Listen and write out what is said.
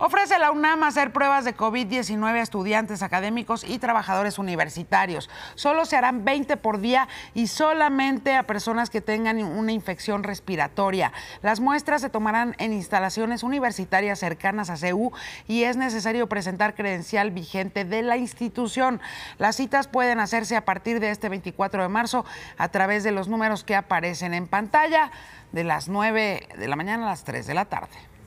Ofrece la UNAM hacer pruebas de COVID-19 a estudiantes académicos y trabajadores universitarios. Solo se harán 20 por día y solamente a personas que tengan una infección respiratoria. Las muestras se tomarán en instalaciones universitarias cercanas a CEU y es necesario presentar credencial vigente de la institución. Las citas pueden hacerse a partir de este 24 de marzo a través de los números que aparecen en pantalla de las 9 de la mañana a las 3 de la tarde.